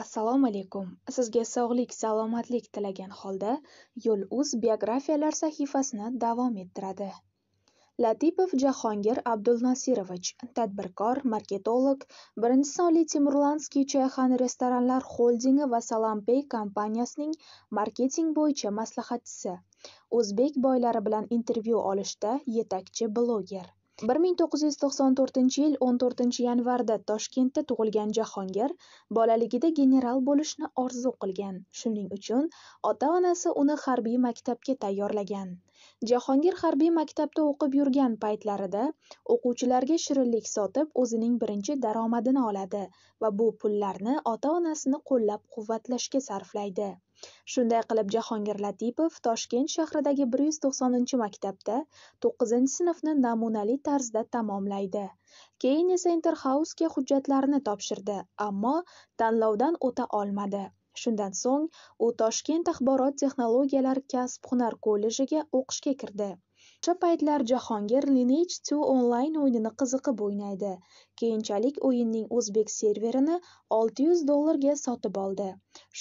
Assalomu alaykum. Sizga sog'lik, salomatlik tilagan holda Yo'l.uz biografiyalar sahifasini davom ettiradi. Latipov Jahongir Abdulnosirovich, tadbirkor, marketolog, birinchi sonli Timurlanskiy choyxona restoranlar xoldingi va salampey kompaniyasining marketing bo'yicha maslahatchisi, o'zbek boylari bilan intervyu olishda yetakchi bloger. bir ming to'qqiz yuz to'qson to'rtinchi yil o'n to'rtinchi yanvarda toshkentda tug'ilgan jahongir bolaligida general bo'lishni orzu qilgan shuning uchun ota onasi uni harbiy maktabga tayyorlagan Jahongir harbiy maktabda o'qib yurgan paytlarida o'quvchilarga shirinlik sotib o'zining birinchi daromadini oladi va bu pullarni ota-onasini qo'llab-quvvatlashga sarflaydi. Shunday qilib Jahongir Latipov Toshkent shahridagi 190-maktabda 9-sinfni namunali tarzda tamomlaydi. Keyin esa ga hujjatlarini topshirdi, ammo tanlovdan o'ta olmadi. Shundan so'ng u Toshkent axborot texnologiyalari kasb-hunar kollejiga o'qishga kirdi. O'sha paytlar Jahongir Lineage 2 onlayn o'yinini qiziqib o'ynaydi. Keyinchalik o'yinning o'zbek serverini 600 dollarga sotib oldi.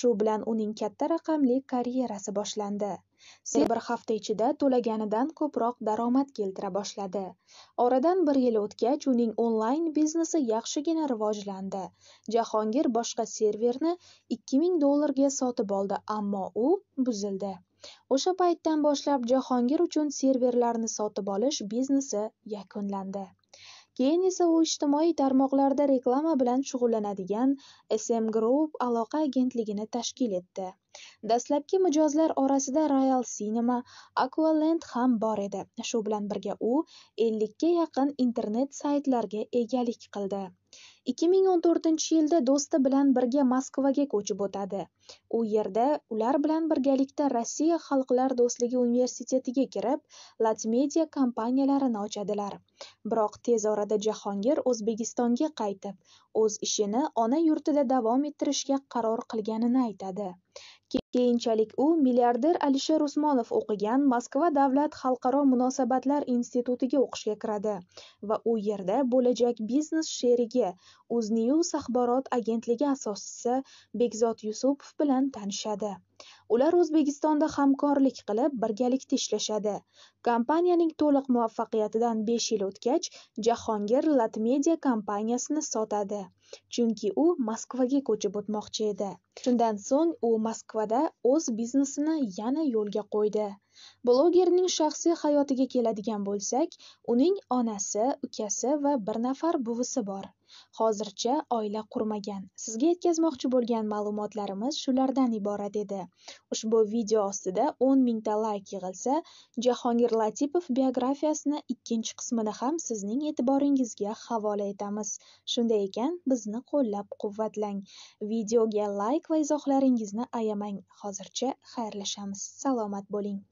Shu bilan uning katta raqamli karyerasi boshlandi. Sen bir hafta ichida to'laganidan ko'proq daromad keltira boshladi. Oradan bir yil o'tgach, uning onlayn biznesi yaxshigina rivojlandi. Jahongir boshqa serverni 2000 dollarga sotib oldi, ammo u buzildi. O'sha paytdan boshlab Jahongir uchun serverlarni sotib olish biznesi yakunlandi. Keyin esa u ijtimoiy tarmoqlarda reklama bilan shug'ullanadigan "SM Group" aloqa agentligini tashkil etdi. Dastlabki mijozlar orasida "Royal Cinema", "Akvaland" ham bor edi. Shu bilan birga, u 50 ga yaqin internet saytlarga egalik qildi 2014 yilda do'sti bilan birga Moskvaga ko'chib o'tadi. U yerda ular bilan birgalikda Rossiya Xalqlar do'stligi universitetiga kirib, Latmedia kompaniyalarini ochadilar. Biroq tez orada Jahongir O'zbekistonga qaytib, o'z ishini ona yurtida davom ettirishga qaror qilganini aytadi. Keyinchalik u milliarder Alisher Usmonov o'qigan Moskva davlat xalqaro munosabatlar institutiga o'qishga kiradi va u yerda bo'lajak biznes sherigi UzNews axborot agentligi asoschisi Bekzod Yusupov bilan tanishadi. Ular O'zbekistonda hamkorlik qilib, birgalikda ishlashadi. Kompaniyaning to'liq muvaffaqiyatidan 5 yil o'tgach, Jahongir Latmedia kompaniyasini sotadi, chunki u Moskvaga ko'chib o'tmoqchi edi. Shundan so'ng u Moskvada o'z biznesini yana yo'lga qo'ydi. Blogerning shaxsiy hayotiga keladigan bo'lsak, uning onasi, ukasi va bir nafar buvisi bor. Hozircha oila qurmagan. Sizga yetkazmoqchi bo'lgan ma'lumotlarimiz shulardan iborat edi. Ushbu video ostida 10 mingta layk yig'ilsa, Jahongir Latipov biografiyasini ikkinchi qismini ham sizning e'tiboringizga havola etamiz. Shunday ekan, bizni qo'llab-quvvatlang. Videoga layk va izohlaringizni ayamang. Hozircha xayrlashamiz. Salomat bo'ling.